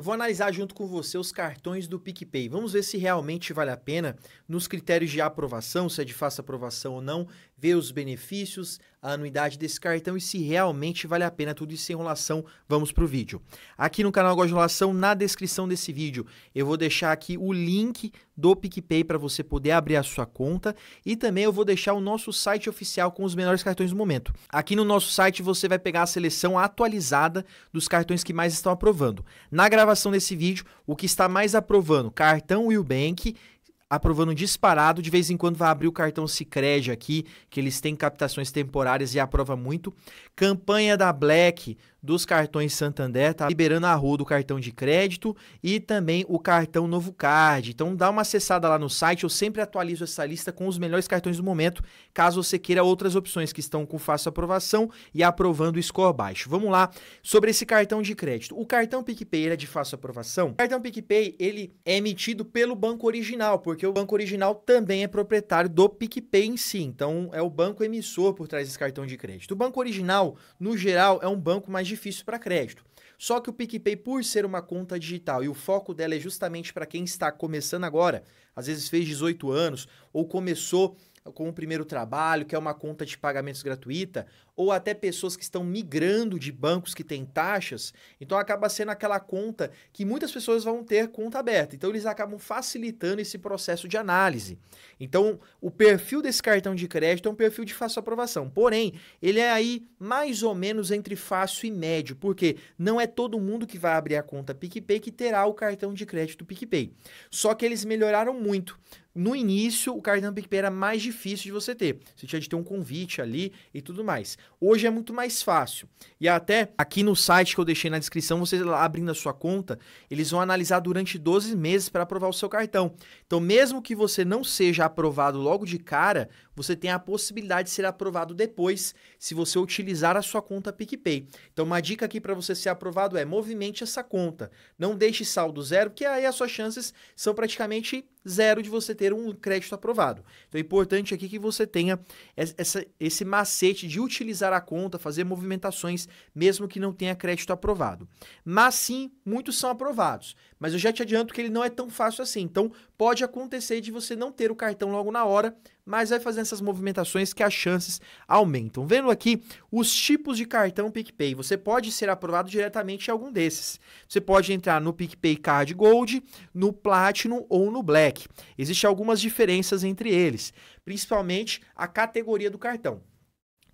Eu vou analisar junto com você os cartões do PicPay. Vamos ver se realmente vale a pena, nos critérios de aprovação, se é de fácil aprovação ou não, ver os benefícios, a anuidade desse cartão e se realmente vale a pena tudo isso sem enrolação, vamos para o vídeo. Aqui no canal Gosto de Enrolação, na descrição desse vídeo, eu vou deixar aqui o link do PicPay para você poder abrir a sua conta e também eu vou deixar o nosso site oficial com os melhores cartões do momento. Aqui no nosso site você vai pegar a seleção atualizada dos cartões que mais estão aprovando. Na gravação desse vídeo, o que está mais aprovando? Cartão Willbank, aprovando disparado. De vez em quando vai abrir o cartão Sicredi aqui, que eles têm captações temporárias e aprova muito. Campanha da Black dos cartões Santander, tá liberando a rua do cartão de crédito e também o cartão Novo Card. Então dá uma acessada lá no site, eu sempre atualizo essa lista com os melhores cartões do momento, caso você queira outras opções que estão com fácil aprovação e aprovando o score baixo. Vamos lá, sobre esse cartão de crédito. O cartão PicPay é de fácil aprovação? O cartão PicPay, ele é emitido pelo banco original, porque porque o banco original também é proprietário do PicPay em si, então é o banco emissor por trás desse cartão de crédito. O banco original, no geral, é um banco mais difícil para crédito. Só que o PicPay, por ser uma conta digital e o foco dela é justamente para quem está começando agora, às vezes fez 18 anos ou começou com o primeiro trabalho, que é uma conta de pagamentos gratuita, ou até pessoas que estão migrando de bancos que têm taxas, então acaba sendo aquela conta que muitas pessoas vão ter conta aberta. Então eles acabam facilitando esse processo de análise. Então o perfil desse cartão de crédito é um perfil de fácil aprovação, porém ele é aí mais ou menos entre fácil e médio, porque não é todo mundo que vai abrir a conta PicPay que terá o cartão de crédito PicPay. Só que eles melhoraram muito. No início, o cartão PicPay era mais difícil de você ter. Você tinha de ter um convite ali e tudo mais. Hoje é muito mais fácil. E até aqui no site que eu deixei na descrição, você abrindo a sua conta, eles vão analisar durante 12 meses para aprovar o seu cartão. Então, mesmo que você não seja aprovado logo de cara, você tem a possibilidade de ser aprovado depois, se você utilizar a sua conta PicPay. Então, uma dica aqui para você ser aprovado é movimente essa conta. Não deixe saldo zero, porque aí as suas chances são praticamente zero de você ter um crédito aprovado. Então é importante aqui que você tenha essa, esse macete de utilizar a conta, fazer movimentações, mesmo que não tenha crédito aprovado. Mas sim, muitos são aprovados. Mas eu já te adianto que ele não é tão fácil assim. Então pode acontecer de você não ter o cartão logo na hora, mas vai fazendo essas movimentações que as chances aumentam. Vendo aqui os tipos de cartão PicPay, você pode ser aprovado diretamente em algum desses. Você pode entrar no PicPay Card Gold, no Platinum ou no Black. Existem algumas diferenças entre eles, principalmente a categoria do cartão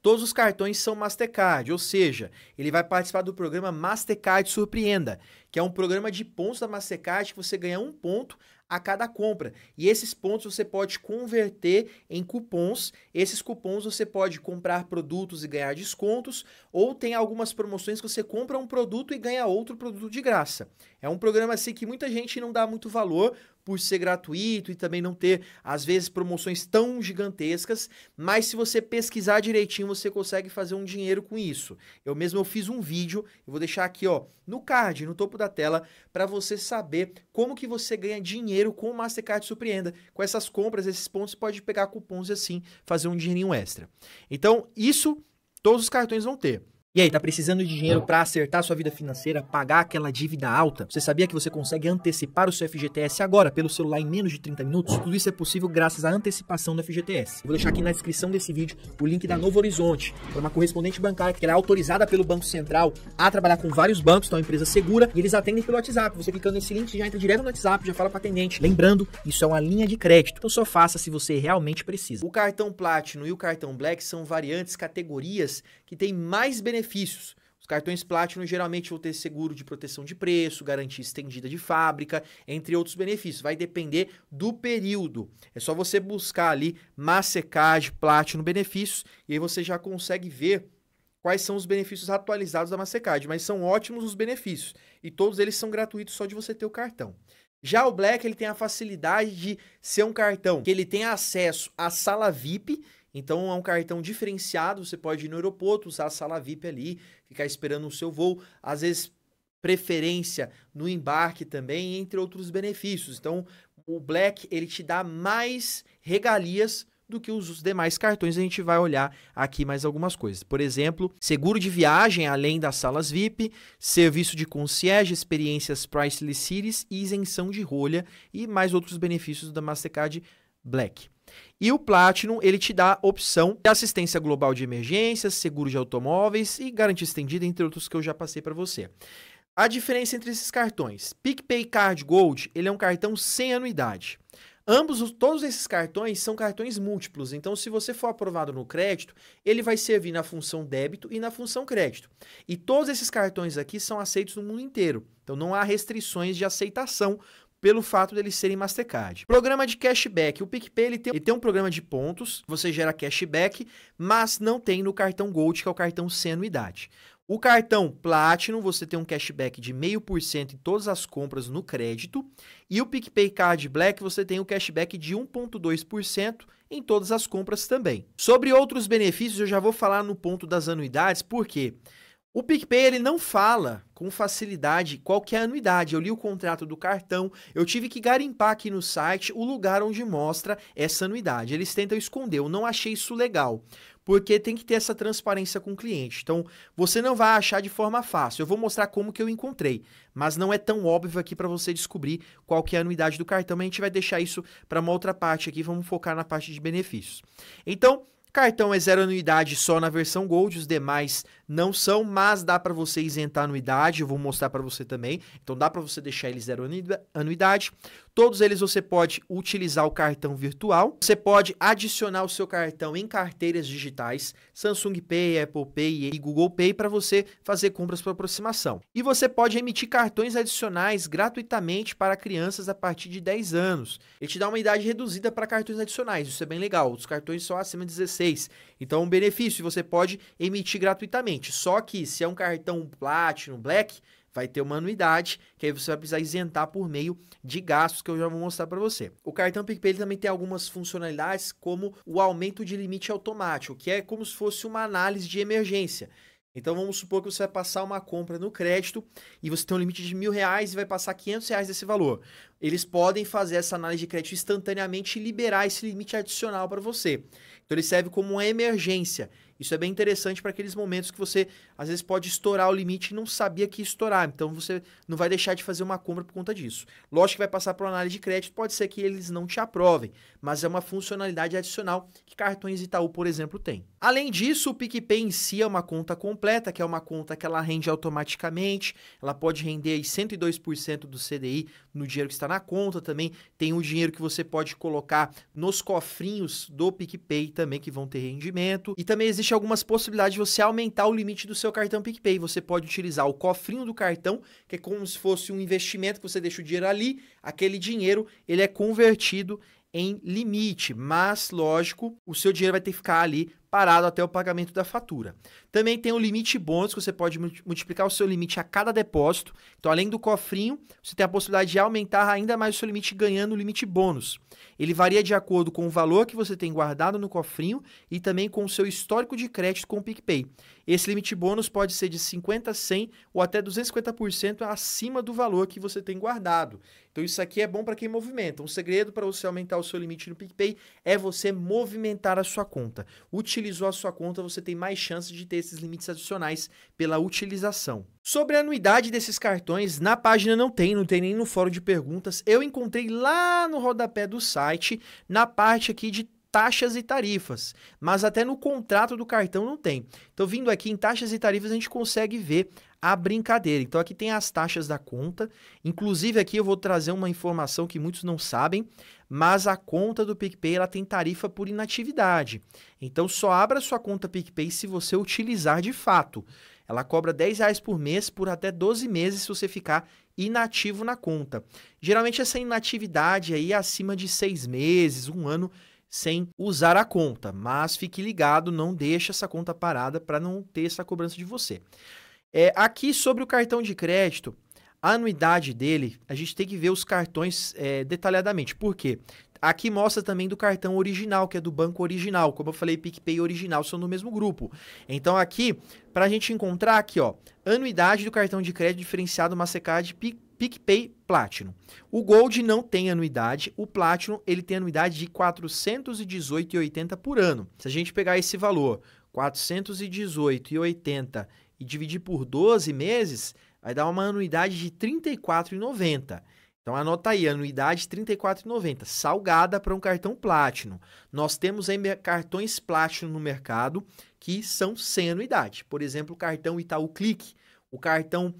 todos os cartões são Mastercard, ou seja, ele vai participar do programa Mastercard Surpreenda, que é um programa de pontos da Mastercard que você ganha um ponto a cada compra. E esses pontos você pode converter em cupons. Esses cupons você pode comprar produtos e ganhar descontos, ou tem algumas promoções que você compra um produto e ganha outro produto de graça. É um programa assim que muita gente não dá muito valor por ser gratuito e também não ter às vezes promoções tão gigantescas, mas se você pesquisar direitinho você consegue fazer um dinheiro com isso. Eu mesmo eu fiz um vídeo, eu vou deixar aqui, ó, no card, no topo da tela, para você saber como que você ganha dinheiro com o Mastercard Surpreenda. Com essas compras, esses pontos você pode pegar cupons e assim fazer um dinheirinho extra. Então, isso todos os cartões vão ter. E aí, tá precisando de dinheiro para acertar sua vida financeira, pagar aquela dívida alta? Você sabia que você consegue antecipar o seu FGTS agora pelo celular em menos de 30 minutos? Tudo isso é possível graças à antecipação do FGTS. Eu vou deixar aqui na descrição desse vídeo o link da Novo Horizonte, para uma correspondente bancária que é autorizada pelo Banco Central a trabalhar com vários bancos, então é uma empresa segura, e eles atendem pelo WhatsApp. Você clicando nesse link já entra direto no WhatsApp, já fala para atendente. Lembrando, isso é uma linha de crédito, então só faça se você realmente precisa. O cartão Platinum e o cartão Black são variantes, categorias que tem mais benefícios. Os cartões Platinum geralmente vão ter seguro de proteção de preço, garantia estendida de fábrica, entre outros benefícios. Vai depender do período. É só você buscar ali Massecage Platinum Benefícios e aí você já consegue ver quais são os benefícios atualizados da Massecage. Mas são ótimos os benefícios e todos eles são gratuitos só de você ter o cartão. Já o Black ele tem a facilidade de ser um cartão que ele tem acesso à sala VIP então é um cartão diferenciado, você pode ir no aeroporto, usar a sala VIP ali, ficar esperando o seu voo, às vezes preferência no embarque também, entre outros benefícios. Então o Black ele te dá mais regalias do que os demais cartões. A gente vai olhar aqui mais algumas coisas. Por exemplo, seguro de viagem além das salas VIP, serviço de concierge, experiências Priceless Cities e isenção de rolha e mais outros benefícios da Mastercard Black. E o Platinum, ele te dá opção de assistência global de emergências, seguro de automóveis e garantia estendida, entre outros que eu já passei para você. A diferença entre esses cartões, PicPay Card Gold, ele é um cartão sem anuidade. Ambos, todos esses cartões são cartões múltiplos, então se você for aprovado no crédito, ele vai servir na função débito e na função crédito. E todos esses cartões aqui são aceitos no mundo inteiro, então não há restrições de aceitação pelo fato deles serem Mastercard. Programa de cashback. O PicPay ele tem, ele tem um programa de pontos, você gera cashback, mas não tem no cartão Gold, que é o cartão sem anuidade. O cartão Platinum, você tem um cashback de 0,5% em todas as compras no crédito. E o PicPay Card Black, você tem um cashback de 1,2% em todas as compras também. Sobre outros benefícios, eu já vou falar no ponto das anuidades, por quê? O PicPay ele não fala com facilidade qual a anuidade. Eu li o contrato do cartão, eu tive que garimpar aqui no site o lugar onde mostra essa anuidade. Eles tentam esconder, eu não achei isso legal, porque tem que ter essa transparência com o cliente. Então, você não vai achar de forma fácil. Eu vou mostrar como que eu encontrei, mas não é tão óbvio aqui para você descobrir qual que é a anuidade do cartão, mas a gente vai deixar isso para uma outra parte aqui, vamos focar na parte de benefícios. Então, Cartão é zero anuidade só na versão Gold, os demais não são, mas dá para você isentar anuidade, eu vou mostrar para você também. Então dá para você deixar eles zero anuidade. Todos eles você pode utilizar o cartão virtual. Você pode adicionar o seu cartão em carteiras digitais, Samsung Pay, Apple Pay e Google Pay para você fazer compras por aproximação. E você pode emitir cartões adicionais gratuitamente para crianças a partir de 10 anos. Ele te dá uma idade reduzida para cartões adicionais, isso é bem legal. Os cartões só acima de 16 então, é um benefício, você pode emitir gratuitamente. Só que se é um cartão Platinum, Black, vai ter uma anuidade, que aí você vai precisar isentar por meio de gastos que eu já vou mostrar para você. O cartão PicPay também tem algumas funcionalidades, como o aumento de limite automático, que é como se fosse uma análise de emergência. Então vamos supor que você vai passar uma compra no crédito e você tem um limite de mil reais e vai passar 500 reais desse valor. Eles podem fazer essa análise de crédito instantaneamente e liberar esse limite adicional para você. Então ele serve como uma emergência. Isso é bem interessante para aqueles momentos que você às vezes pode estourar o limite e não sabia que ia estourar. Então você não vai deixar de fazer uma compra por conta disso. Lógico que vai passar por análise de crédito, pode ser que eles não te aprovem, mas é uma funcionalidade adicional que cartões Itaú, por exemplo, tem. Além disso, o PicPay em si é uma conta completa, que é uma conta que ela rende automaticamente, ela pode render aí 102% do CDI no dinheiro que está na conta também, tem o dinheiro que você pode colocar nos cofrinhos do PicPay também que vão ter rendimento. E também existe existe algumas possibilidades de você aumentar o limite do seu cartão PicPay. Você pode utilizar o cofrinho do cartão, que é como se fosse um investimento que você deixa o dinheiro ali, aquele dinheiro ele é convertido em limite, mas lógico, o seu dinheiro vai ter que ficar ali parado até o pagamento da fatura. Também tem o limite bônus, que você pode multiplicar o seu limite a cada depósito. Então, além do cofrinho, você tem a possibilidade de aumentar ainda mais o seu limite ganhando o limite bônus. Ele varia de acordo com o valor que você tem guardado no cofrinho e também com o seu histórico de crédito com o PicPay. Esse limite bônus pode ser de 50, 100 ou até 250% acima do valor que você tem guardado. Então isso aqui é bom para quem movimenta. Um segredo para você aumentar o seu limite no PicPay é você movimentar a sua conta. Utilize utilizou a sua conta, você tem mais chances de ter esses limites adicionais pela utilização. Sobre a anuidade desses cartões, na página não tem, não tem nem no fórum de perguntas. Eu encontrei lá no rodapé do site, na parte aqui de taxas e tarifas, mas até no contrato do cartão não tem. Então, vindo aqui em taxas e tarifas, a gente consegue ver a brincadeira. Então, aqui tem as taxas da conta. Inclusive, aqui eu vou trazer uma informação que muitos não sabem mas a conta do PicPay ela tem tarifa por inatividade. Então só abra sua conta PicPay se você utilizar de fato. Ela cobra R$10 reais por mês por até 12 meses se você ficar inativo na conta. Geralmente essa inatividade aí é acima de seis meses, um ano sem usar a conta, mas fique ligado, não deixe essa conta parada para não ter essa cobrança de você. É, aqui sobre o cartão de crédito, a anuidade dele, a gente tem que ver os cartões é, detalhadamente. Por quê? Aqui mostra também do cartão original, que é do banco original. Como eu falei, PicPay e original são do mesmo grupo. Então aqui, para a gente encontrar aqui, ó, anuidade do cartão de crédito diferenciado Mastercard PicPay Platinum. O Gold não tem anuidade, o Platinum ele tem anuidade de 418,80 por ano. Se a gente pegar esse valor, 418,80 e dividir por 12 meses, vai dar uma anuidade de R$ 34,90. Então anota aí, anuidade R$ 34,90, salgada para um cartão Platinum. Nós temos aí cartões Platinum no mercado que são sem anuidade. Por exemplo, o cartão Itaú Clique, o cartão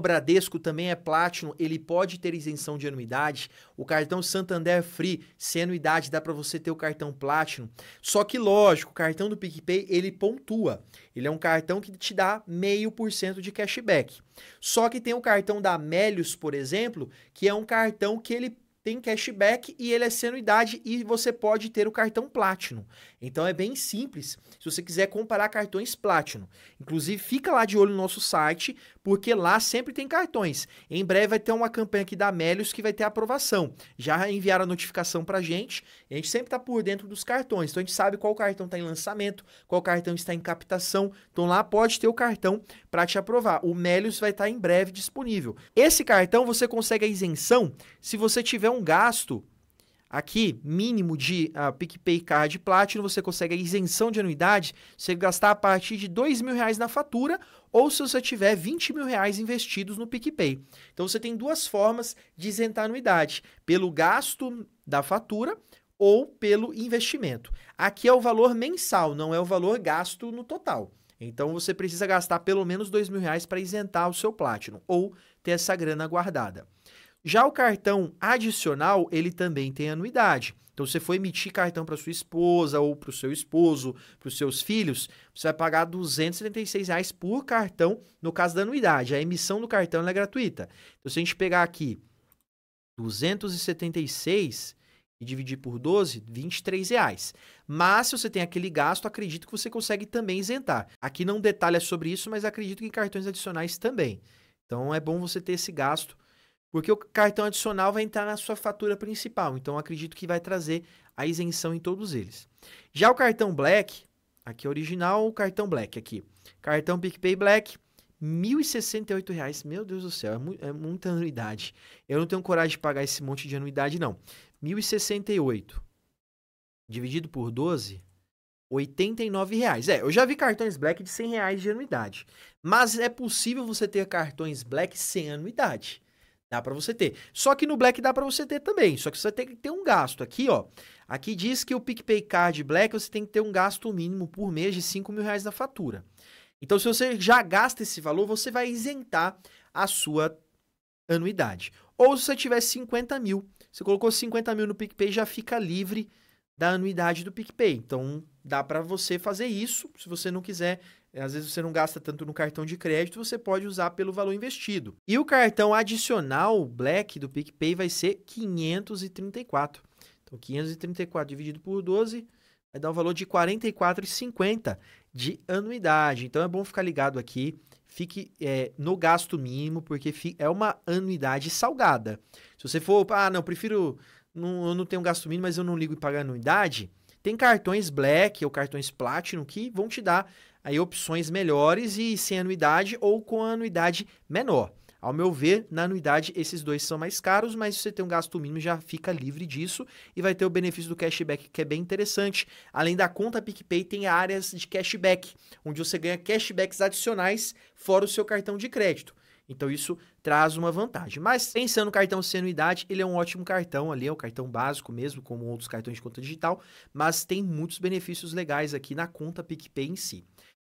Bradesco também é Platinum, ele pode ter isenção de anuidade. O cartão Santander Free, sem anuidade, dá para você ter o cartão Platinum. Só que, lógico, o cartão do PicPay, ele pontua. Ele é um cartão que te dá 0,5% de cashback. Só que tem o cartão da Melius, por exemplo, que é um cartão que ele tem cashback e ele é anuidade e você pode ter o cartão Platinum. Então é bem simples se você quiser comparar cartões Platinum. Inclusive, fica lá de olho no nosso site, porque lá sempre tem cartões. Em breve vai ter uma campanha aqui da Melios que vai ter aprovação. Já enviaram a notificação a gente, a gente sempre tá por dentro dos cartões. Então a gente sabe qual cartão está em lançamento, qual cartão está em captação. Então lá pode ter o cartão para te aprovar. O Melios vai estar tá em breve disponível. Esse cartão você consegue a isenção se você tiver um um gasto aqui mínimo de uh, PicPay Card Platinum, você consegue a isenção de anuidade se gastar a partir de dois mil reais na fatura ou se você tiver 20 mil reais investidos no PicPay. Então você tem duas formas de isentar anuidade, pelo gasto da fatura ou pelo investimento. Aqui é o valor mensal, não é o valor gasto no total. Então você precisa gastar pelo menos dois mil reais para isentar o seu Platinum ou ter essa grana guardada. Já o cartão adicional, ele também tem anuidade. Então, você for emitir cartão para sua esposa ou para o seu esposo, para os seus filhos, você vai pagar R$ 276 reais por cartão no caso da anuidade. A emissão do cartão é gratuita. Então, se a gente pegar aqui 276 e dividir por 12, 23 reais. Mas se você tem aquele gasto, acredito que você consegue também isentar. Aqui não detalha sobre isso, mas acredito que em cartões adicionais também. Então, é bom você ter esse gasto porque o cartão adicional vai entrar na sua fatura principal, então acredito que vai trazer a isenção em todos eles. Já o cartão Black, aqui é original, o cartão Black aqui. Cartão PicPay Black, R$ 1.068. Meu Deus do céu, é, mu é, muita anuidade. Eu não tenho coragem de pagar esse monte de anuidade, não. 1.068 dividido por 12, R$ 89,00. É, eu já vi cartões Black de R$ 100 de anuidade. Mas é possível você ter cartões Black sem anuidade. Dá para você ter. Só que no Black dá para você ter também. Só que você tem que ter um gasto. Aqui, ó. Aqui diz que o PicPay Card Black você tem que ter um gasto mínimo por mês de 5 mil reais na fatura. Então, se você já gasta esse valor, você vai isentar a sua anuidade. Ou se você tiver 50 mil, você colocou 50 mil no PicPay, já fica livre da anuidade do PicPay. Então, dá para você fazer isso. Se você não quiser, é, às vezes você não gasta tanto no cartão de crédito, você pode usar pelo valor investido. E o cartão adicional Black do PicPay vai ser 534. Então, 534 dividido por 12 vai dar um valor de R$ 44,50 de anuidade. Então, é bom ficar ligado aqui. Fique é, no gasto mínimo, porque é uma anuidade salgada. Se você for, ah, não, prefiro não, eu não tenho gasto mínimo, mas eu não ligo em pagar anuidade. Tem cartões Black ou cartões Platinum que vão te dar aí opções melhores e sem anuidade ou com anuidade menor. Ao meu ver, na anuidade esses dois são mais caros, mas se você tem um gasto mínimo já fica livre disso e vai ter o benefício do cashback que é bem interessante. Além da conta PicPay, tem áreas de cashback, onde você ganha cashbacks adicionais fora o seu cartão de crédito. Então isso traz uma vantagem. Mas pensando no cartão anuidade, ele é um ótimo cartão ali, é um cartão básico mesmo, como outros cartões de conta digital, mas tem muitos benefícios legais aqui na conta PicPay em si.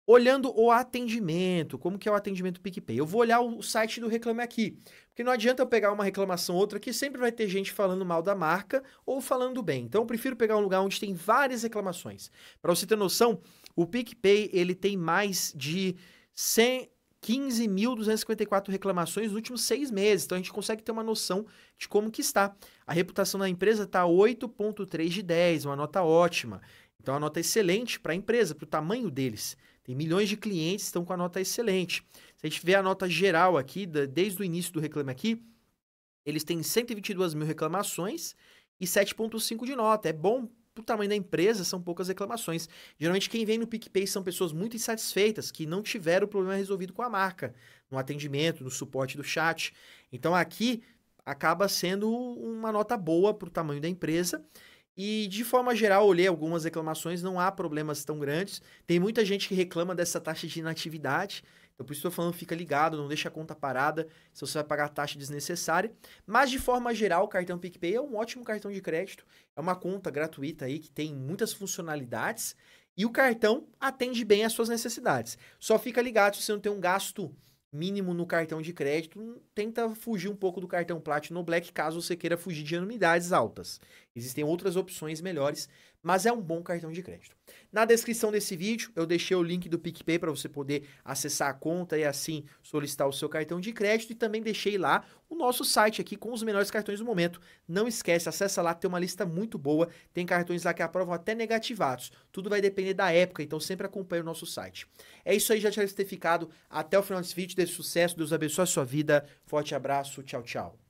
Olhando o atendimento, como que é o atendimento PicPay? Eu vou olhar o site do Reclame Aqui, porque não adianta eu pegar uma reclamação outra que sempre vai ter gente falando mal da marca ou falando bem. Então eu prefiro pegar um lugar onde tem várias reclamações. Para você ter noção, o PicPay ele tem mais de 100, 15.254 reclamações nos últimos seis meses. Então a gente consegue ter uma noção de como que está. A reputação da empresa está 8.3 de 10, uma nota ótima. Então a nota é excelente para a empresa, para o tamanho deles. Tem milhões de clientes que estão com a nota excelente. Se a gente vê a nota geral aqui, da, desde o início do Reclame Aqui, eles têm 122 mil reclamações e 7.5 de nota. É bom pro tamanho da empresa, são poucas reclamações. Geralmente, quem vem no PicPay são pessoas muito insatisfeitas, que não tiveram o problema resolvido com a marca, no atendimento, no suporte do chat. Então, aqui acaba sendo uma nota boa para o tamanho da empresa. E de forma geral, olhei algumas reclamações, não há problemas tão grandes. Tem muita gente que reclama dessa taxa de inatividade. Então, por isso estou falando, fica ligado, não deixa a conta parada, se você vai pagar taxa desnecessária. Mas, de forma geral, o cartão PicPay é um ótimo cartão de crédito. É uma conta gratuita aí que tem muitas funcionalidades e o cartão atende bem às suas necessidades. Só fica ligado se você não tem um gasto mínimo no cartão de crédito, tenta fugir um pouco do cartão Platinum Black caso você queira fugir de anuidades altas. Existem outras opções melhores mas é um bom cartão de crédito. Na descrição desse vídeo eu deixei o link do PicPay para você poder acessar a conta e assim solicitar o seu cartão de crédito e também deixei lá o nosso site aqui com os melhores cartões do momento. Não esquece, acessa lá, tem uma lista muito boa, tem cartões lá que aprovam até negativados. Tudo vai depender da época, então sempre acompanhe o nosso site. É isso aí, já tinha ter ficado até o final desse vídeo, desse sucesso, Deus abençoe a sua vida. Forte abraço, tchau, tchau.